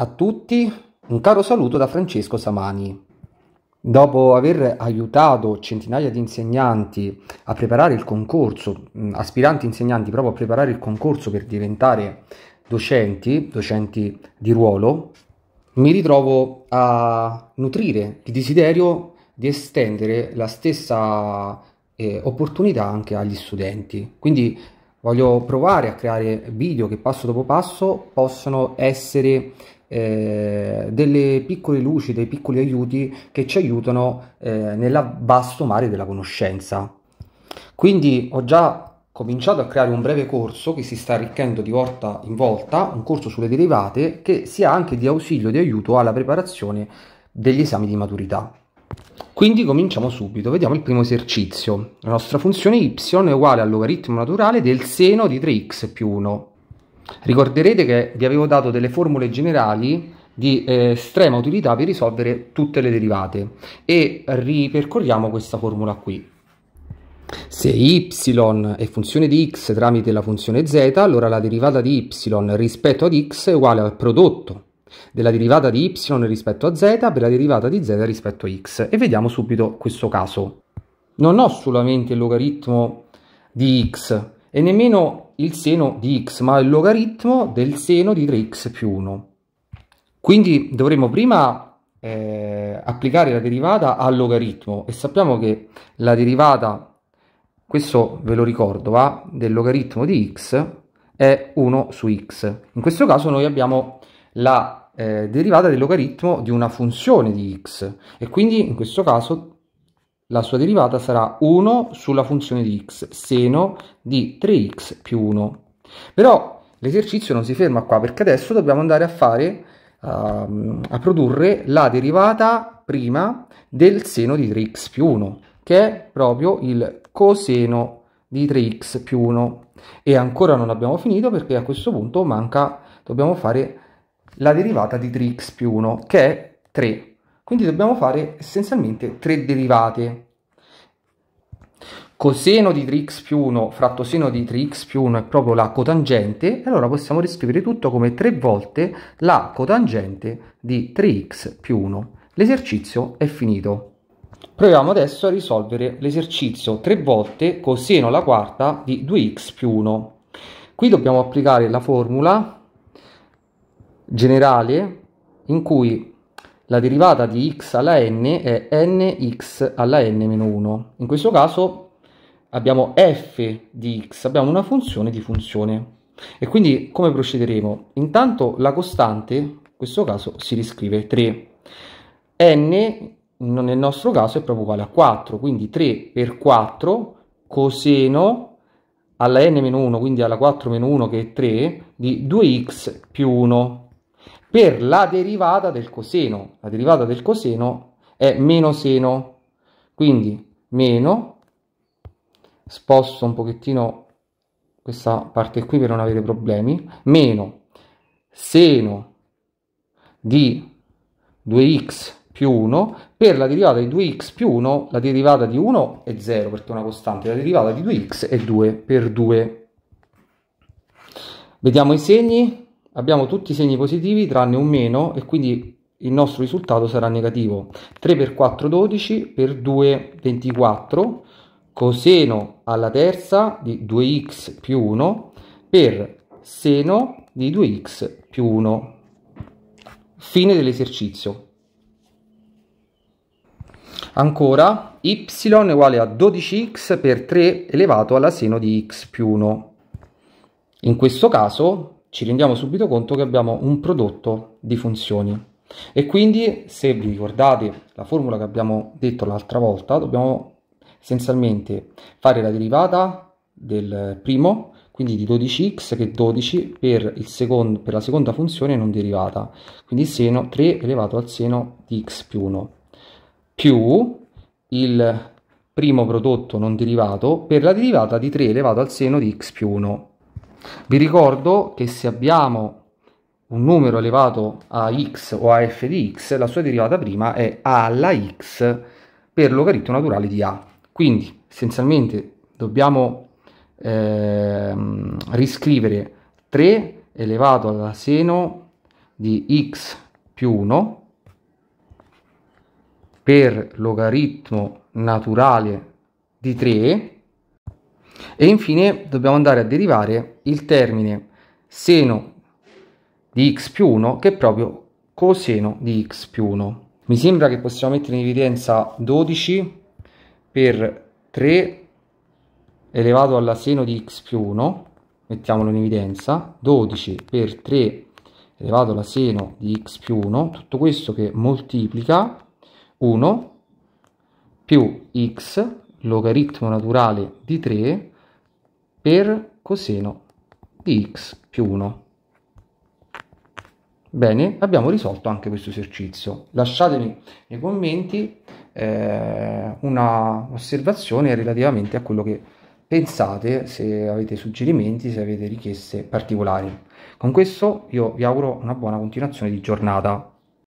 a tutti un caro saluto da Francesco Samani. Dopo aver aiutato centinaia di insegnanti a preparare il concorso, mm, aspiranti insegnanti proprio a preparare il concorso per diventare docenti, docenti di ruolo, mi ritrovo a nutrire il desiderio di estendere la stessa eh, opportunità anche agli studenti. Quindi voglio provare a creare video che passo dopo passo possono essere eh, delle piccole luci, dei piccoli aiuti che ci aiutano eh, vasto mare della conoscenza. Quindi ho già cominciato a creare un breve corso che si sta arricchendo di volta in volta, un corso sulle derivate che sia anche di ausilio, di aiuto alla preparazione degli esami di maturità. Quindi cominciamo subito, vediamo il primo esercizio. La nostra funzione y è uguale al logaritmo naturale del seno di 3x più 1. Ricorderete che vi avevo dato delle formule generali di eh, estrema utilità per risolvere tutte le derivate e ripercorriamo questa formula qui. Se y è funzione di x tramite la funzione z, allora la derivata di y rispetto ad x è uguale al prodotto della derivata di y rispetto a z per la derivata di z rispetto a x. E vediamo subito questo caso. Non ho solamente il logaritmo di x e nemmeno il seno di x, ma il logaritmo del seno di 3x più 1. Quindi dovremo prima eh, applicare la derivata al logaritmo e sappiamo che la derivata, questo ve lo ricordo, va, del logaritmo di x è 1 su x. In questo caso noi abbiamo la eh, derivata del logaritmo di una funzione di x e quindi in questo caso la sua derivata sarà 1 sulla funzione di x, seno di 3x più 1. Però l'esercizio non si ferma qua, perché adesso dobbiamo andare a fare, uh, a produrre la derivata prima del seno di 3x più 1, che è proprio il coseno di 3x più 1. E ancora non abbiamo finito perché a questo punto manca, dobbiamo fare la derivata di 3x più 1, che è 3. Quindi dobbiamo fare essenzialmente tre derivate. Coseno di 3x più 1 fratto seno di 3x più 1 è proprio la cotangente, allora possiamo riscrivere tutto come 3 volte la cotangente di 3x più 1. L'esercizio è finito. Proviamo adesso a risolvere l'esercizio 3 volte coseno alla quarta di 2x più 1. Qui dobbiamo applicare la formula generale in cui la derivata di x alla n è nx alla n-1. In questo caso abbiamo f di x, abbiamo una funzione di funzione. E quindi come procederemo? Intanto la costante, in questo caso, si riscrive 3. n nel nostro caso è proprio uguale a 4, quindi 3 per 4 coseno alla n-1, quindi alla 4-1 che è 3, di 2x più 1 per la derivata del coseno. La derivata del coseno è meno seno, quindi meno, sposto un pochettino questa parte qui per non avere problemi, meno seno di 2x più 1, per la derivata di 2x più 1 la derivata di 1 è 0 perché è una costante, la derivata di 2x è 2 per 2. Vediamo i segni abbiamo tutti i segni positivi tranne un meno e quindi il nostro risultato sarà negativo. 3 per 4 12 per 2 24 coseno alla terza di 2x più 1 per seno di 2x più 1. Fine dell'esercizio. Ancora y uguale a 12x per 3 elevato alla seno di x più 1. In questo caso ci rendiamo subito conto che abbiamo un prodotto di funzioni. E quindi, se vi ricordate la formula che abbiamo detto l'altra volta, dobbiamo essenzialmente fare la derivata del primo, quindi di 12x che è 12 per, secondo, per la seconda funzione non derivata, quindi seno 3 elevato al seno di x più 1, più il primo prodotto non derivato per la derivata di 3 elevato al seno di x più 1 vi ricordo che se abbiamo un numero elevato a x o a f di x, la sua derivata prima è a alla x per logaritmo naturale di a. Quindi essenzialmente dobbiamo eh, riscrivere 3 elevato alla seno di x più 1 per logaritmo naturale di 3 e infine dobbiamo andare a derivare il termine seno di x più 1 che è proprio coseno di x più 1. Mi sembra che possiamo mettere in evidenza 12 per 3 elevato alla seno di x più 1, mettiamolo in evidenza, 12 per 3 elevato alla seno di x più 1, tutto questo che moltiplica 1 più x logaritmo naturale di 3 per coseno di x più 1. Bene, abbiamo risolto anche questo esercizio. Lasciatemi nei commenti eh, una osservazione relativamente a quello che pensate, se avete suggerimenti, se avete richieste particolari. Con questo io vi auguro una buona continuazione di giornata.